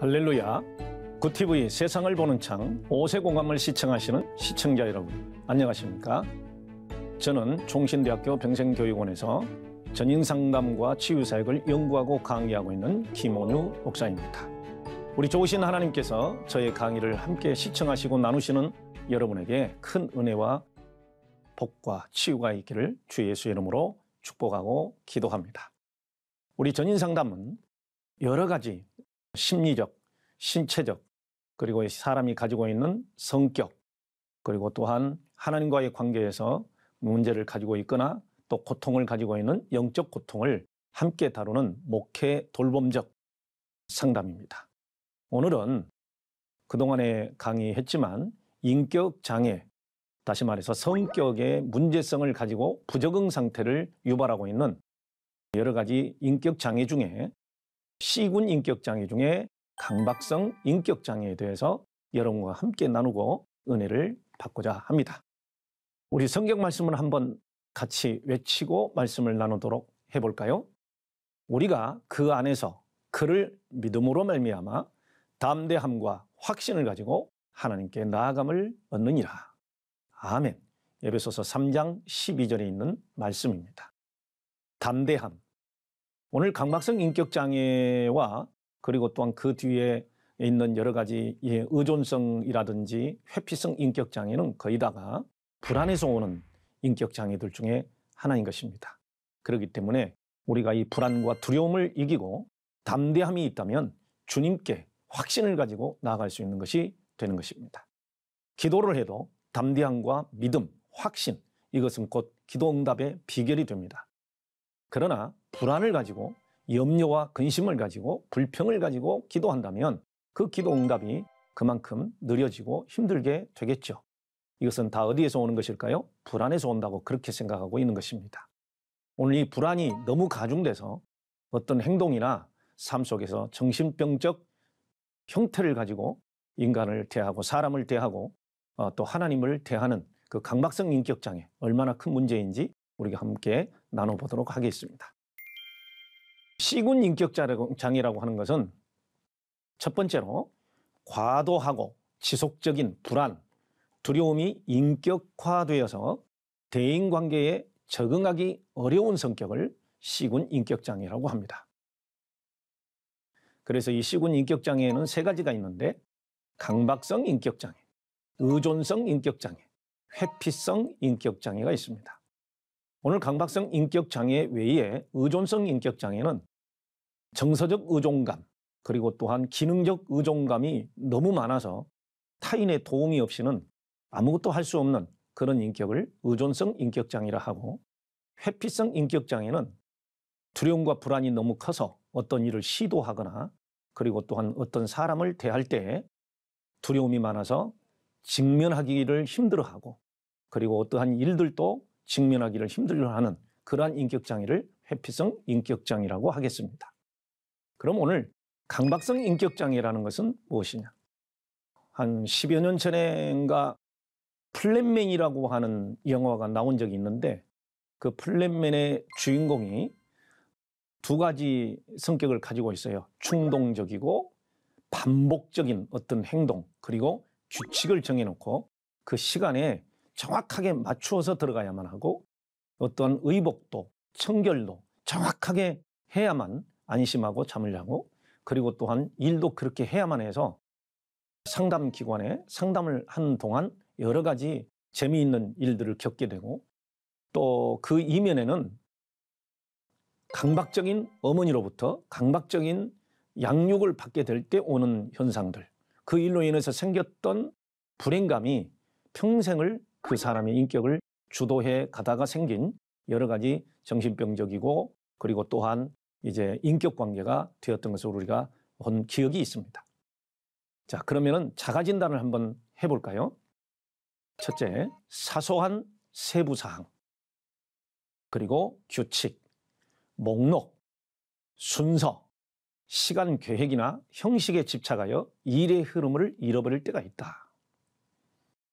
할렐루야. 구티브이 세상을 보는 창 5세 공감을 시청하시는 시청자 여러분 안녕하십니까? 저는 종신대학교 병생교육원에서 전인상담과 치유사역을 연구하고 강의하고 있는 김원유 목사입니다. 우리 좋으신 하나님께서 저의 강의를 함께 시청하시고 나누시는 여러분에게 큰 은혜와 복과 치유가 있기를 주 예수 이름으로 축복하고 기도합니다. 우리 전인상담은 여러 가지 심리적, 신체적, 그리고 사람이 가지고 있는 성격, 그리고 또한 하나님과의 관계에서 문제를 가지고 있거나 또 고통을 가지고 있는 영적 고통을 함께 다루는 목회 돌봄적 상담입니다. 오늘은 그동안에 강의했지만 인격 장애, 다시 말해서 성격의 문제성을 가지고 부적응 상태를 유발하고 있는 여러 가지 인격 장애 중에 C군 인격장애 중에 강박성 인격장애에 대해서 여러분과 함께 나누고 은혜를 받고자 합니다. 우리 성경 말씀을 한번 같이 외치고 말씀을 나누도록 해볼까요? 우리가 그 안에서 그를 믿음으로 말미암아 담대함과 확신을 가지고 하나님께 나아감을 얻느니라. 아멘. 예배소서 3장 12절에 있는 말씀입니다. 담대함, 오늘 강박성 인격장애와 그리고 또한 그 뒤에 있는 여러 가지 예, 의존성이라든지 회피성 인격장애는 거의 다가 불안에서 오는 인격장애들 중에 하나인 것입니다. 그렇기 때문에 우리가 이 불안과 두려움을 이기고 담대함이 있다면 주님께 확신을 가지고 나아갈 수 있는 것이 되는 것입니다. 기도를 해도 담대함과 믿음, 확신 이것은 곧 기도 응답의 비결이 됩니다. 그러나 불안을 가지고 염려와 근심을 가지고 불평을 가지고 기도한다면 그 기도 응답이 그만큼 느려지고 힘들게 되겠죠. 이것은 다 어디에서 오는 것일까요? 불안에서 온다고 그렇게 생각하고 있는 것입니다. 오늘 이 불안이 너무 가중돼서 어떤 행동이나 삶 속에서 정신병적 형태를 가지고 인간을 대하고 사람을 대하고 어, 또 하나님을 대하는 그 강박성 인격장애 얼마나 큰 문제인지 우리가 함께 나눠보도록 하겠습니다. 시군 인격장애라고 하는 것은 첫 번째로 과도하고 지속적인 불안, 두려움이 인격화되어서 대인 관계에 적응하기 어려운 성격을 시군 인격장애라고 합니다. 그래서 이 시군 인격장애에는 세 가지가 있는데 강박성 인격장애, 의존성 인격장애, 회피성 인격장애가 있습니다. 오늘 강박성 인격장애 외에 의존성 인격장애는 정서적 의존감 그리고 또한 기능적 의존감이 너무 많아서 타인의 도움이 없이는 아무것도 할 수 없는 그런 인격을 의존성 인격장애라 하고 회피성 인격장애는 두려움과 불안이 너무 커서 어떤 일을 시도하거나 그리고 또한 어떤 사람을 대할 때 두려움이 많아서 직면하기를 힘들어하고 그리고 어떠한 일들도 직면하기를 힘들려하는 그러한 인격장애를 회피성 인격장애라고 하겠습니다. 그럼 오늘 강박성 인격장애라는 것은 무엇이냐? 한1여년 전인가 플랜맨이라고 하는 영화가 나온 적이 있는데 그 플랜맨의 주인공이 두 가지 성격을 가지고 있어요. 충동적이고 반복적인 어떤 행동 그리고 규칙을 정해놓고 그 시간에 정확하게 맞추어서 들어가야만 하고 어떤 의복도 청결도 정확하게 해야만 안심하고 잠을 자고 그리고 또한 일도 그렇게 해야만 해서 상담 기관에 상담을 한 동안 여러 가지 재미있는 일들을 겪게 되고 또 그 이면에는 강박적인 어머니로부터 강박적인 양육을 받게 될 때 오는 현상들 그 일로 인해서 생겼던 불행감이 평생을 그 사람의 인격을 주도해 가다가 생긴 여러 가지 정신병적이고 그리고 또한 이제 인격 관계가 되었던 것을 우리가 본 기억이 있습니다. 자, 그러면은 자가 진단을 한번 해 볼까요? 첫째, 사소한 세부 사항. 그리고 규칙, 목록, 순서, 시간 계획이나 형식에 집착하여 일의 흐름을 잃어버릴 때가 있다.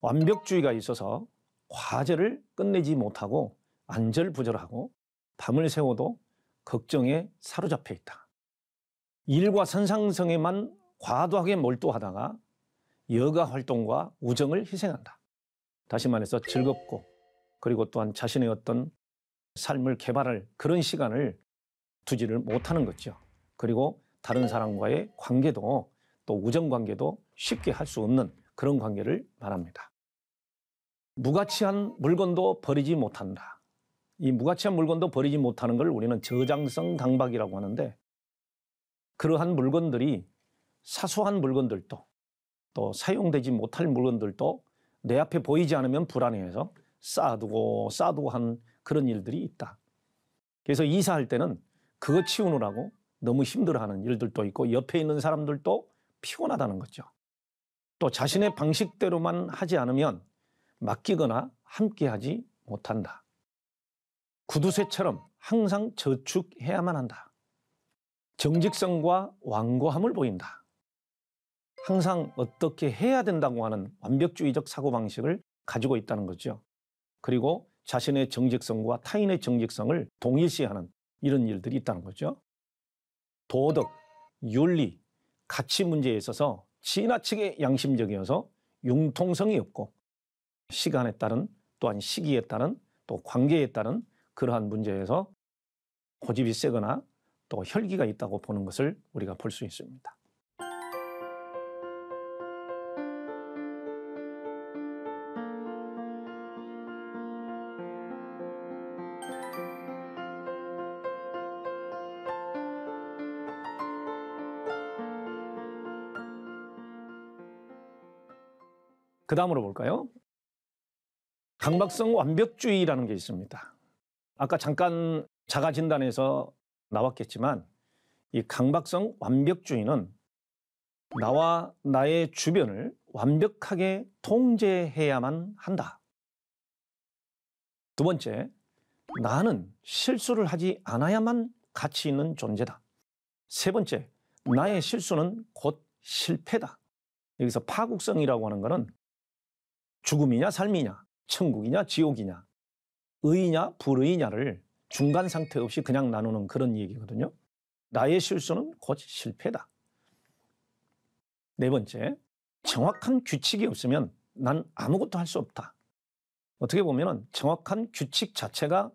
완벽주의가 있어서 과제를 끝내지 못하고 안절부절하고 밤을 새워도 걱정에 사로잡혀 있다. 일과 선상성에만 과도하게 몰두하다가 여가 활동과 우정을 희생한다. 다시 말해서 즐겁고 그리고 또한 자신의 어떤 삶을 개발할 그런 시간을 두지를 못하는 거죠. 그리고 다른 사람과의 관계도 또 우정 관계도 쉽게 할 수 없는 그런 관계를 말합니다. 무가치한 물건도 버리지 못한다. 이 무가치한 물건도 버리지 못하는 걸 우리는 저장성 강박이라고 하는데 그러한 물건들이 사소한 물건들도 또 사용되지 못할 물건들도 내 앞에 보이지 않으면 불안해서 쌓아두고 쌓아두고 한 그런 일들이 있다. 그래서 이사할 때는 그거 치우느라고 너무 힘들어하는 일들도 있고 옆에 있는 사람들도 피곤하다는 거죠. 또 자신의 방식대로만 하지 않으면 맡기거나 함께하지 못한다. 구두쇠처럼 항상 저축해야만 한다. 정직성과 완고함을 보인다. 항상 어떻게 해야 된다고 하는 완벽주의적 사고방식을 가지고 있다는 거죠. 그리고 자신의 정직성과 타인의 정직성을 동일시하는 이런 일들이 있다는 거죠. 도덕, 윤리, 가치 문제에 있어서 지나치게 양심적이어서 융통성이 없고 시간에 따른 또한 시기에 따른 또 관계에 따른 그러한 문제에서 고집이 세거나 또 혈기가 있다고 보는 것을 우리가 볼 수 있습니다. 그 다음으로 볼까요? 강박성 완벽주의라는 게 있습니다. 아까 잠깐 자가 진단에서 나왔겠지만 이 강박성 완벽주의는 나와 나의 주변을 완벽하게 통제해야만 한다. 두 번째, 나는 실수를 하지 않아야만 가치 있는 존재다. 세 번째, 나의 실수는 곧 실패다. 여기서 파국성이라고 하는 것은 죽음이냐 삶이냐 천국이냐 지옥이냐 의냐 이 불의냐를 중간 상태 없이 그냥 나누는 그런 얘기거든요. 나의 실수는 곧 실패다. 네 번째, 정확한 규칙이 없으면 난 아무것도 할 수 없다. 어떻게 보면 정확한 규칙 자체가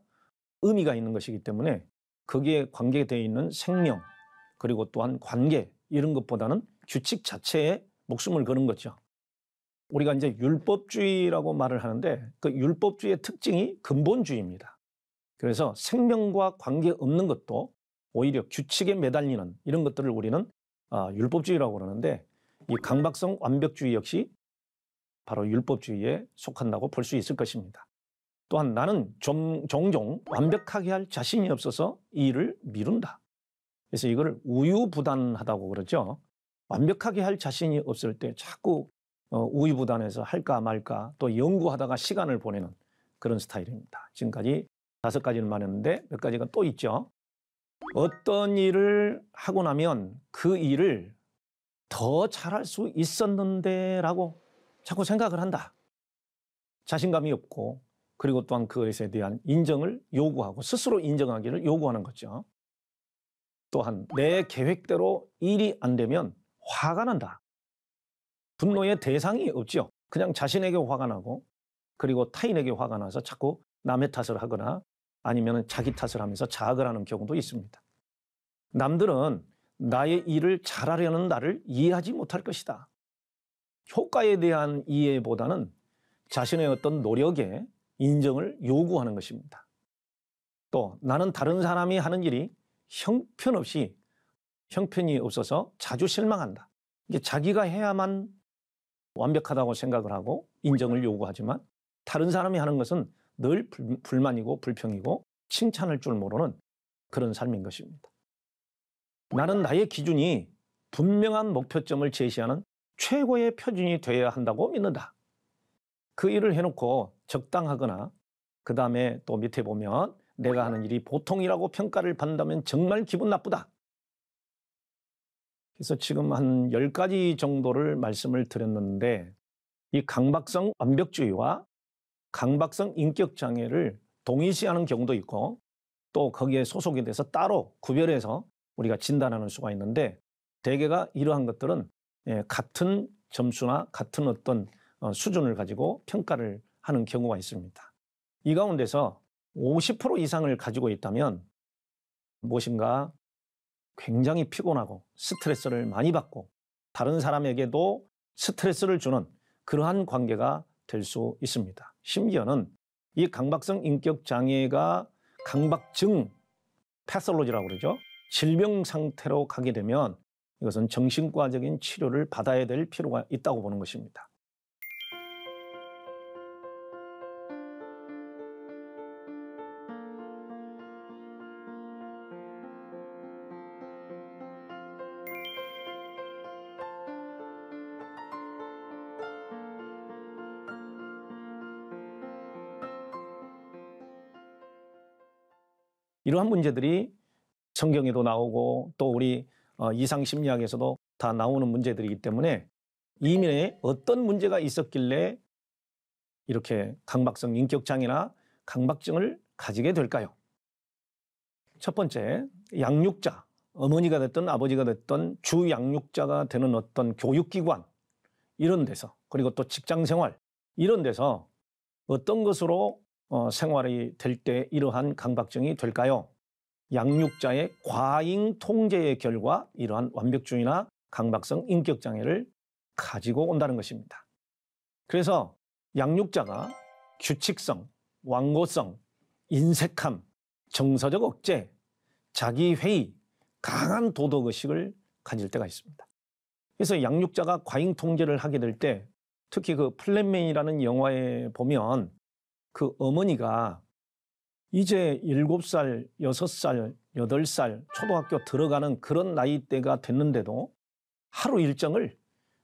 의미가 있는 것이기 때문에 거기에 관계되어 있는 생명 그리고 또한 관계 이런 것보다는 규칙 자체에 목숨을 거는 거죠. 우리가 이제 율법주의라고 말을 하는데 그 율법주의의 특징이 근본주의입니다. 그래서 생명과 관계없는 것도 오히려 규칙에 매달리는 이런 것들을 우리는 아, 율법주의라고 그러는데 이 강박성 완벽주의 역시 바로 율법주의에 속한다고 볼 수 있을 것입니다. 또한 나는 좀, 종종 완벽하게 할 자신이 없어서 이 일을 미룬다. 그래서 이걸 우유부단하다고 그러죠. 완벽하게 할 자신이 없을 때 자꾸 어, 우위부단해서 할까 말까 또 연구하다가 시간을 보내는 그런 스타일입니다. 지금까지 다섯 가지는 말했는데 몇 가지가 또 있죠. 어떤 일을 하고 나면 그 일을 더 잘할 수 있었는데라고 자꾸 생각을 한다. 자신감이 없고 그리고 또한 그것에 대한 인정을 요구하고 스스로 인정하기를 요구하는 거죠. 또한 내 계획대로 일이 안 되면 화가 난다. 분노의 대상이 없죠 그냥 자신에게 화가 나고 그리고 타인에게 화가 나서 자꾸 남의 탓을 하거나 아니면 자기 탓을 하면서 자학을 하는 경우도 있습니다. 남들은 나의 일을 잘하려는 나를 이해하지 못할 것이다. 효과에 대한 이해보다는 자신의 어떤 노력에 인정을 요구하는 것입니다. 또 나는 다른 사람이 하는 일이 형편없이 형편이 없어서 자주 실망한다. 이게 자기가 해야만 완벽하다고 생각을 하고 인정을 요구하지만 다른 사람이 하는 것은 늘 불만이고 불평이고 칭찬할 줄 모르는 그런 삶인 것입니다. 나는 나의 기준이 분명한 목표점을 제시하는 최고의 표준이 되어야 한다고 믿는다. 그 일을 해놓고 적당하거나 그 다음에 또 밑에 보면 내가 하는 일이 보통이라고 평가를 받는다면 정말 기분 나쁘다. 그래서 지금 한 10가지 정도를 말씀을 드렸는데 이 강박성 완벽주의와 강박성 인격장애를 동일시하는 경우도 있고 또 거기에 소속이 돼서 따로 구별해서 우리가 진단하는 수가 있는데 대개가 이러한 것들은 예, 같은 점수나 같은 어떤 어, 수준을 가지고 평가를 하는 경우가 있습니다. 이 가운데서 50% 이상을 가지고 있다면 무엇인가 굉장히 피곤하고 스트레스를 많이 받고 다른 사람에게도 스트레스를 주는 그러한 관계가 될 수 있습니다. 심지어는 이 강박성 인격 장애가 강박증 패솔로지라고 그러죠. 질병 상태로 가게 되면 이것은 정신과적인 치료를 받아야 될 필요가 있다고 보는 것입니다. 이러한 문제들이 성경에도 나오고 또 우리 어, 이상 심리학에서도 다 나오는 문제들이기 때문에 이민에 어떤 문제가 있었길래 이렇게 강박성 인격장애나 강박증을 가지게 될까요? 첫 번째, 양육자, 어머니가 됐든 아버지가 됐든주 양육자가 되는 어떤 교육기관 이런 데서 그리고 또 직장 생활 이런 데서 어떤 것으로 어, 생활이 될 때 이러한 강박증이 될까요? 양육자의 과잉 통제의 결과 이러한 완벽주의나 강박성 인격장애를 가지고 온다는 것입니다. 그래서 양육자가 규칙성, 완고성, 인색함, 정서적 억제, 자기회의, 강한 도덕의식을 가질 때가 있습니다. 그래서 양육자가 과잉 통제를 하게 될 때 특히 그 플랜맨이라는 영화에 보면 그 어머니가 이제 7살, 6살, 8살 초등학교 들어가는 그런 나이대가 됐는데도 하루 일정을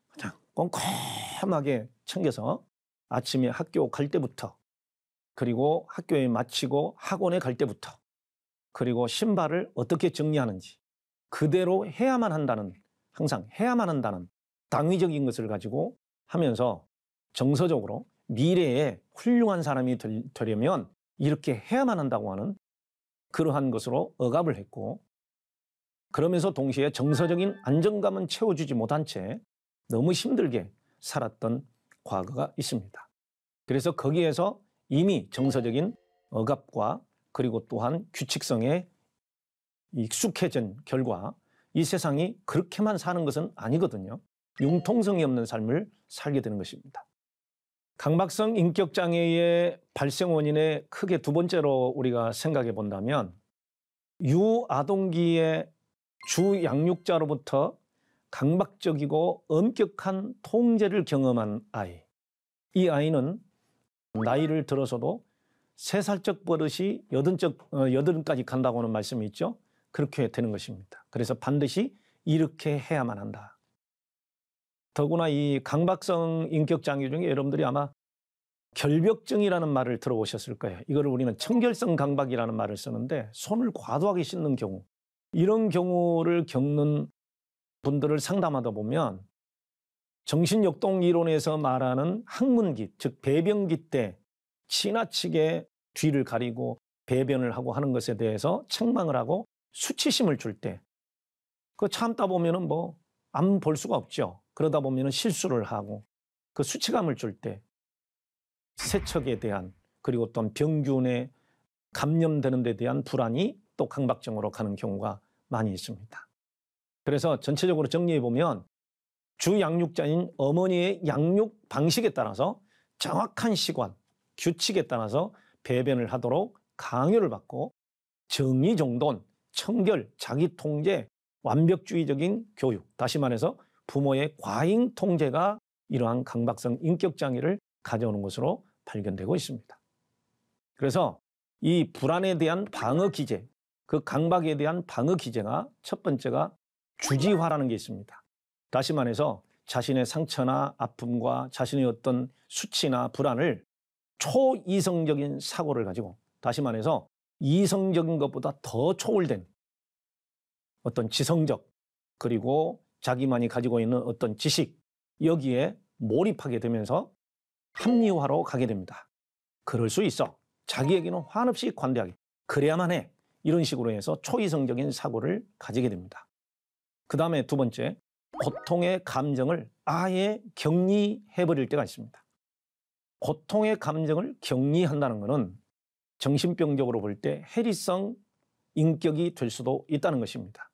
그냥 꼼꼼하게 챙겨서 아침에 학교 갈 때부터 그리고 학교에 마치고 학원에 갈 때부터 그리고 신발을 어떻게 정리하는지 그대로 해야만 한다는 항상 해야만 한다는 당위적인 것을 가지고 하면서 정서적으로 미래에 훌륭한 사람이 되려면 이렇게 해야만 한다고 하는 그러한 것으로 억압을 했고 그러면서 동시에 정서적인 안정감은 채워주지 못한 채 너무 힘들게 살았던 과거가 있습니다. 그래서 거기에서 이미 정서적인 억압과 그리고 또한 규칙성에 익숙해진 결과 이 세상이 그렇게만 사는 것은 아니거든요. 융통성이 없는 삶을 살게 되는 것입니다. 강박성 인격장애의 발생 원인의 크게 두 번째로 우리가 생각해 본다면 유아동기의 주양육자로부터 강박적이고 엄격한 통제를 경험한 아이. 이 아이는 나이를 들어서도 세살적 버릇이 여든적, 어, 여든까지 간다고 하는 말씀이 있죠. 그렇게 되는 것입니다. 그래서 반드시 이렇게 해야만 한다. 더구나 이 강박성 인격 장애 중에 여러분들이 아마 결벽증이라는 말을 들어보셨을 거예요. 이거를 우리는 청결성 강박이라는 말을 쓰는데 손을 과도하게 씻는 경우 이런 경우를 겪는 분들을 상담하다 보면 정신역동 이론에서 말하는 항문기, 즉 배변기 때 지나치게 뒤를 가리고 배변을 하고 하는 것에 대해서 책망을 하고 수치심을 줄 때 그 참다 보면은 뭐 안 볼 수가 없죠. 그러다 보면 실수를 하고 그 수치감을 줄 때 세척에 대한 그리고 어떤 병균에 감염되는 데 대한 불안이 또 강박증으로 가는 경우가 많이 있습니다. 그래서 전체적으로 정리해 보면 주 양육자인 어머니의 양육 방식에 따라서 정확한 시간, 규칙에 따라서 배변을 하도록 강요를 받고 정의정돈, 청결, 자기통제, 완벽주의적인 교육, 다시 말해서 부모의 과잉 통제가 이러한 강박성 인격 장애를 가져오는 것으로 발견되고 있습니다. 그래서 이 불안에 대한 방어 기제, 그 강박에 대한 방어 기제가 첫 번째가 주지화라는 게 있습니다. 다시 말해서 자신의 상처나 아픔과 자신의 어떤 수치나 불안을 초이성적인 사고를 가지고 다시 말해서 이성적인 것보다 더 초월된 어떤 지성적 그리고 자기만이 가지고 있는 어떤 지식, 여기에 몰입하게 되면서 합리화로 가게 됩니다. 그럴 수 있어. 자기에게는 한없이 관대하게. 그래야만 해. 이런 식으로 해서 초이성적인 사고를 가지게 됩니다. 그 다음에 두 번째, 고통의 감정을 아예 격리해버릴 때가 있습니다. 고통의 감정을 격리한다는 것은 정신병적으로 볼 때 해리성 인격이 될 수도 있다는 것입니다.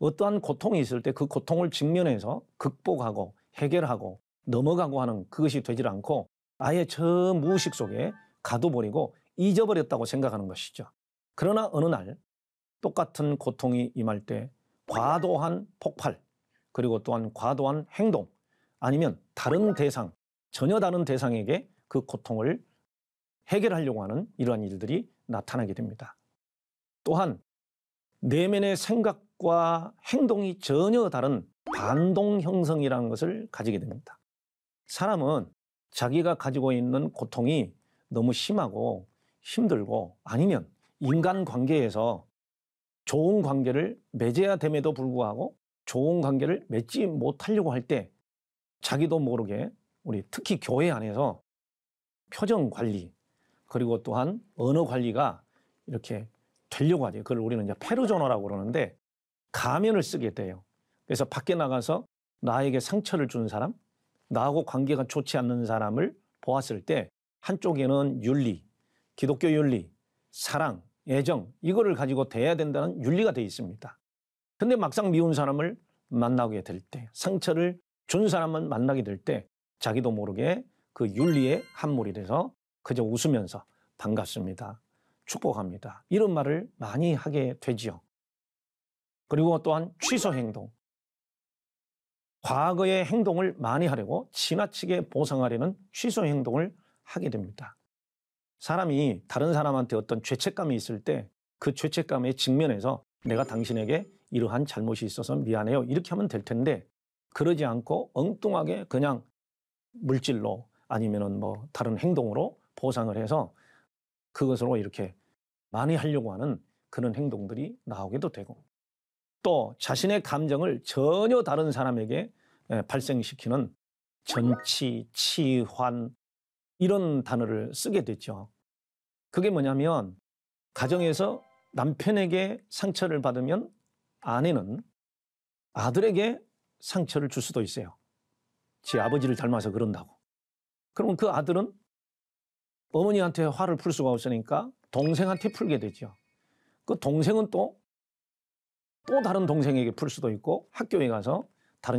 어떠한 고통이 있을 때 그 고통을 직면해서 극복하고 해결하고 넘어가고 하는 그것이 되질 않고 아예 저 무의식 속에 가둬버리고 잊어버렸다고 생각하는 것이죠. 그러나 어느 날 똑같은 고통이 임할 때 과도한 폭발 그리고 또한 과도한 행동 아니면 다른 대상 전혀 다른 대상에게 그 고통을 해결하려고 하는 이러한 일들이 나타나게 됩니다. 또한 내면의 생각 생각과 행동이 전혀 다른 반동 형성이라는 것을 가지게 됩니다. 사람은 자기가 가지고 있는 고통이 너무 심하고 힘들고 아니면 인간 관계에서 좋은 관계를 맺어야 됨에도 불구하고 좋은 관계를 맺지 못하려고 할 때 자기도 모르게 우리 특히 교회 안에서 표정 관리 그리고 또한 언어 관리가 이렇게 되려고 하죠. 그걸 우리는 이제 페르조너라고 그러는데 가면을 쓰게 돼요. 그래서 밖에 나가서 나에게 상처를 준 사람, 나하고 관계가 좋지 않는 사람을 보았을 때 한쪽에는 윤리, 기독교 윤리, 사랑, 애정 이거를 가지고 대해야 된다는 윤리가 돼 있습니다. 근데 막상 미운 사람을 만나게 될 때, 상처를 준 사람을 만나게 될 때 자기도 모르게 그 윤리에 함몰이 돼서 그저 웃으면서 반갑습니다. 축복합니다. 이런 말을 많이 하게 되지요. 그리고 또한 취소 행동. 과거의 행동을 많이 하려고 지나치게 보상하려는 취소 행동을 하게 됩니다. 사람이 다른 사람한테 어떤 죄책감이 있을 때 그 죄책감에 직면해서 내가 당신에게 이러한 잘못이 있어서 미안해요. 이렇게 하면 될 텐데 그러지 않고 엉뚱하게 그냥 물질로 아니면은 뭐 다른 행동으로 보상을 해서 그것으로 이렇게 많이 하려고 하는 그런 행동들이 나오게도 되고 또 자신의 감정을 전혀 다른 사람에게 예, 발생시키는 전치, 치환 이런 단어를 쓰게 됐죠. 그게 뭐냐면 가정에서 남편에게 상처를 받으면 아내는 아들에게 상처를 줄 수도 있어요. 제 아버지를 닮아서 그런다고. 그러면 그 아들은 어머니한테 화를 풀 수가 없으니까 동생한테 풀게 되죠. 그 동생은 또또 다른 동생에게 풀 수도 있고 학교에 가서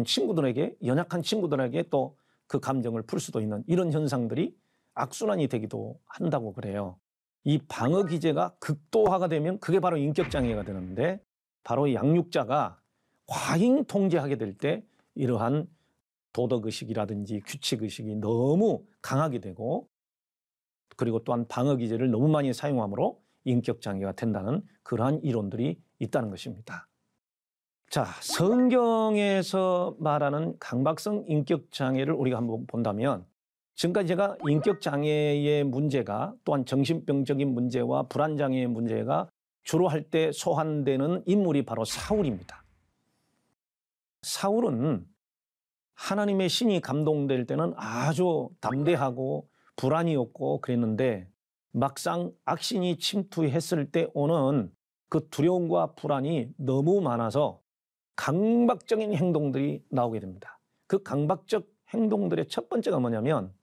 다른 친구들에게 연약한 친구들에게 또 그 감정을 풀 수도 있는 이런 현상들이 악순환이 되기도 한다고 그래요. 이 방어 기제가 극도화가 되면 그게 바로 인격 장애가 되는데 바로 양육자가 과잉 통제하게 될 때 이러한 도덕 의식이라든지 규칙 의식이 너무 강하게 되고 그리고 또한 방어 기제를 너무 많이 사용함으로 인격 장애가 된다는 그러한 이론들이 있다는 것입니다. 자, 성경에서 말하는 강박성 인격 장애를 우리가 한번 본다면 지금까지 제가 인격 장애의 문제가 또한 정신병적인 문제와 불안 장애의 문제가 주로 할 때 소환되는 인물이 바로 사울입니다. 사울은 하나님의 신이 감동될 때는 아주 담대하고 불안이었고 그랬는데 막상 악신이 침투했을 때 오는 그 두려움과 불안이 너무 많아서 강박적인 행동들이 나오게 됩니다. 그 강박적 행동들의 첫 번째가 뭐냐면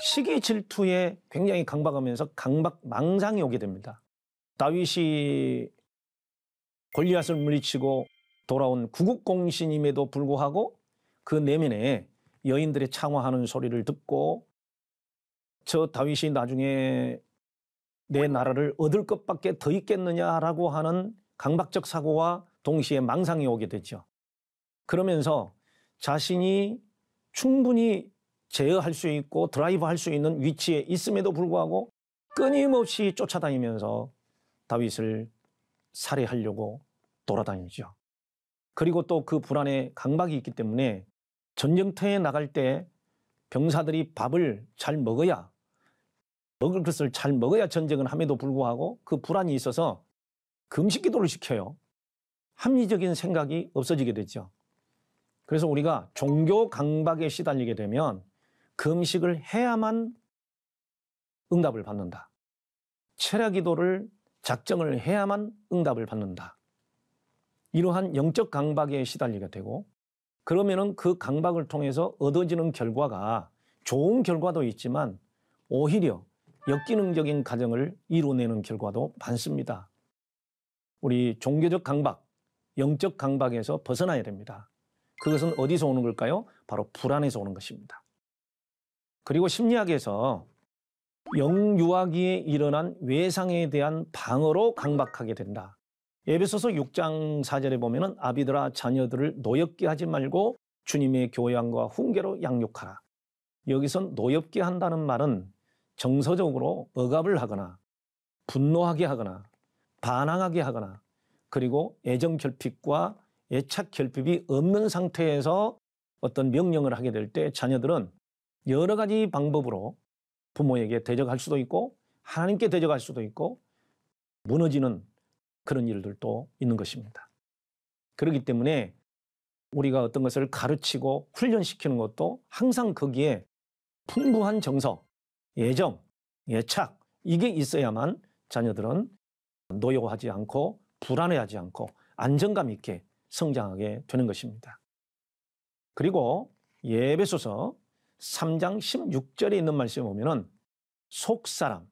시기 질투에 굉장히 강박하면서 강박 망상이 오게 됩니다. 다윗이 골리앗을 물리치고 돌아온 구국공신임에도 불구하고 그 내면에 여인들의 창화하는 소리를 듣고 저 다윗이 나중에 내 나라를 얻을 것밖에 더 있겠느냐라고 하는 강박적 사고와 동시에 망상이 오게 되죠. 그러면서 자신이 충분히 제어할 수 있고 드라이브 할 수 있는 위치에 있음에도 불구하고 끊임없이 쫓아다니면서 다윗을 살해하려고 돌아다니죠. 그리고 또 그 불안에 강박이 있기 때문에 전쟁터에 나갈 때 병사들이 밥을 잘 먹어야 먹을 것을 잘 먹어야 전쟁을 함에도 불구하고 그 불안이 있어서 금식 기도를 시켜요. 합리적인 생각이 없어지게 되죠. 그래서 우리가 종교 강박에 시달리게 되면 금식을 해야만 응답을 받는다. 체야 기도를 작정을 해야만 응답을 받는다. 이러한 영적 강박에 시달리게 되고 그러면은 그 강박을 통해서 얻어지는 결과가 좋은 결과도 있지만 오히려 역기능적인 가정을 이루어내는 결과도 많습니다. 우리 종교적 강박, 영적 강박에서 벗어나야 됩니다. 그것은 어디서 오는 걸까요? 바로 불안에서 오는 것입니다. 그리고 심리학에서 영유아기에 일어난 외상에 대한 방어로 강박하게 된다. 에베소서 6장 4절에 보면은 아비들아 자녀들을 노엽게 하지 말고 주님의 교양과 훈계로 양육하라. 여기선 노엽게 한다는 말은 정서적으로 억압을 하거나 분노하게 하거나 반항하게 하거나 그리고 애정 결핍과 애착 결핍이 없는 상태에서 어떤 명령을 하게 될 때 자녀들은 여러 가지 방법으로 부모에게 대적할 수도 있고 하나님께 대적할 수도 있고 무너지는 그런 일들도 있는 것입니다. 그렇기 때문에 우리가 어떤 것을 가르치고 훈련시키는 것도 항상 거기에 풍부한 정서 예정, 예착 이게 있어야만 자녀들은 노여워하지 않고 불안해하지 않고 안정감 있게 성장하게 되는 것입니다. 그리고 예배소서 3장 16절에 있는 말씀을 보면은 속사람,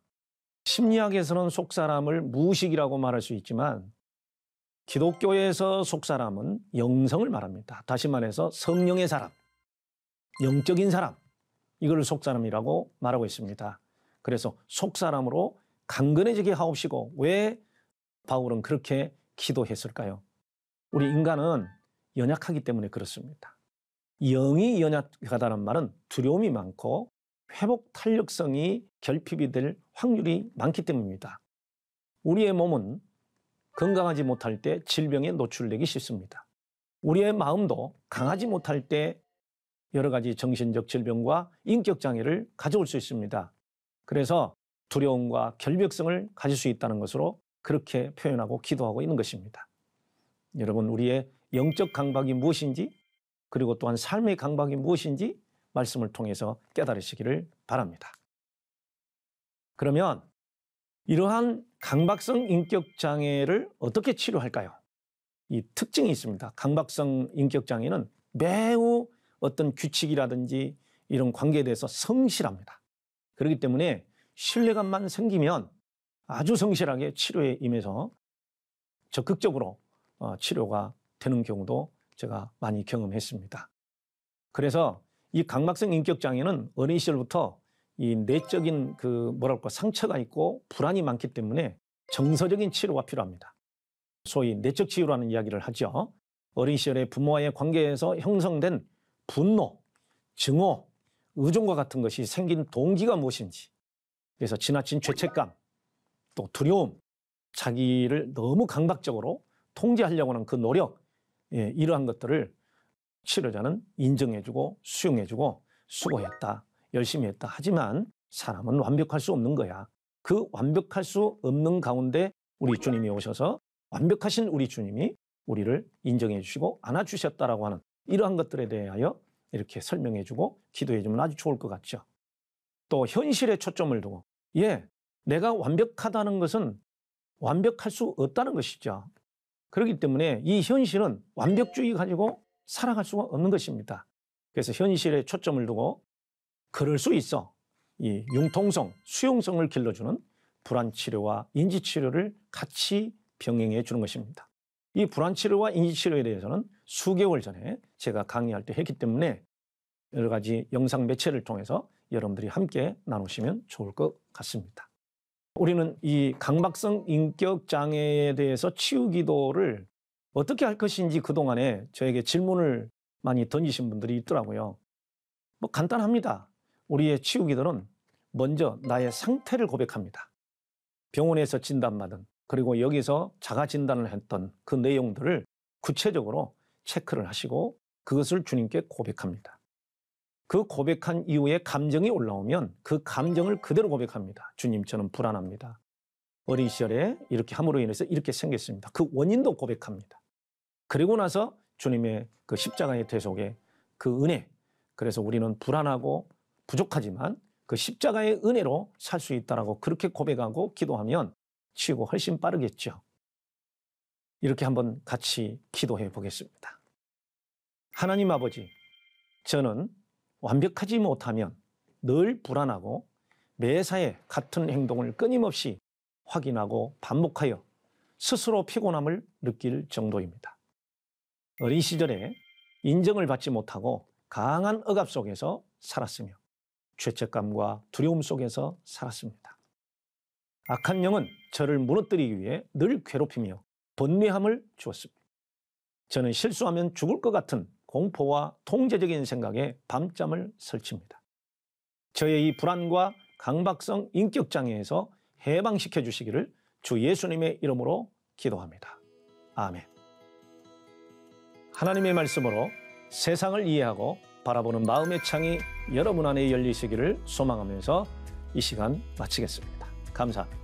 심리학에서는 속사람을 무식이라고 말할 수 있지만 기독교에서 속사람은 영성을 말합니다. 다시 말해서 성령의 사람, 영적인 사람, 이걸 속사람이라고 말하고 있습니다. 그래서 속사람으로 강건해지게 하옵시고 왜 바울은 그렇게 기도했을까요? 우리 인간은 연약하기 때문에 그렇습니다. 영이 연약하다는 말은 두려움이 많고 회복 탄력성이 결핍이 될 확률이 많기 때문입니다. 우리의 몸은 건강하지 못할 때 질병에 노출되기 쉽습니다. 우리의 마음도 강하지 못할 때 여러 가지 정신적 질병과 인격장애를 가져올 수 있습니다. 그래서 두려움과 결벽성을 가질 수 있다는 것으로 그렇게 표현하고 기도하고 있는 것입니다. 여러분, 우리의 영적 강박이 무엇인지 그리고 또한 삶의 강박이 무엇인지 말씀을 통해서 깨달으시기를 바랍니다. 그러면 이러한 강박성 인격 장애를 어떻게 치료할까요? 이 특징이 있습니다. 강박성 인격 장애는 매우 어떤 규칙이라든지 이런 관계에 대해서 성실합니다. 그렇기 때문에 신뢰감만 생기면 아주 성실하게 치료에 임해서 적극적으로 어, 치료가 되는 경우도 제가 많이 경험했습니다. 그래서 이 각막성 인격장애는 어린 시절부터 이 내적인 그 뭐랄까 상처가 있고 불안이 많기 때문에 정서적인 치료가 필요합니다. 소위 내적 치유라는 이야기를 하죠. 어린 시절에 부모와의 관계에서 형성된 분노, 증오, 의존과 같은 것이 생긴 동기가 무엇인지 그래서 지나친 죄책감, 또 두려움, 자기를 너무 강박적으로 통제하려고 하는 그 노력, 예, 이러한 것들을 치료자는 인정해주고 수용해주고 수고했다, 열심히 했다. 하지만 사람은 완벽할 수 없는 거야. 그 완벽할 수 없는 가운데 우리 주님이 오셔서 완벽하신 우리 주님이 우리를 인정해 주시고 안아 주셨다라고 하는 이러한 것들에 대하여 이렇게 설명해 주고 기도해 주면 아주 좋을 것 같죠. 또 현실에 초점을 두고 예, 내가 완벽하다는 것은 완벽할 수 없다는 것이죠. 그렇기 때문에 이 현실은 완벽주의 가지고 살아갈 수가 없는 것입니다. 그래서 현실에 초점을 두고 그럴 수 있어. 이 융통성, 수용성을 길러주는 불안치료와 인지치료를 같이 병행해 주는 것입니다. 이 불안치료와 인지치료에 대해서는 수개월 전에 제가 강의할 때 했기 때문에 여러 가지 영상 매체를 통해서 여러분들이 함께 나누시면 좋을 것 같습니다. 우리는 이 강박성 인격 장애에 대해서 치유 기도를 어떻게 할 것인지 그동안에 저에게 질문을 많이 던지신 분들이 있더라고요. 뭐 간단합니다. 우리의 치유 기도는 먼저 나의 상태를 고백합니다. 병원에서 진단받은 그리고 여기서 자가 진단을 했던 그 내용들을 구체적으로 체크를 하시고 그것을 주님께 고백합니다. 그 고백한 이후에 감정이 올라오면 그 감정을 그대로 고백합니다. 주님 저는 불안합니다. 어린 시절에 이렇게 함으로 인해서 이렇게 생겼습니다. 그 원인도 고백합니다. 그리고 나서 주님의 그 십자가의 대속에그 은혜. 그래서 우리는 불안하고 부족하지만 그 십자가의 은혜로 살 수 있다라고 그렇게 고백하고 기도하면 치고 훨씬 빠르겠죠. 이렇게 한번 같이 기도해 보겠습니다. 하나님 아버지, 저는 완벽하지 못하면 늘 불안하고 매사에 같은 행동을 끊임없이 확인하고 반복하여 스스로 피곤함을 느낄 정도입니다. 어린 시절에 인정을 받지 못하고 강한 억압 속에서 살았으며 죄책감과 두려움 속에서 살았습니다. 악한 영은 저를 무너뜨리기 위해 늘 괴롭히며 번뇌함을 주었습니다. 저는 실수하면 죽을 것 같은 공포와 통제적인 생각에 밤잠을 설칩니다. 저의 이 불안과 강박성 인격장애에서 해방시켜 주시기를 주 예수님의 이름으로 기도합니다. 아멘. 하나님의 말씀으로 세상을 이해하고 바라보는 마음의 창이 여러분 안에 열리시기를 소망하면서 이 시간 마치겠습니다. 감사합니다.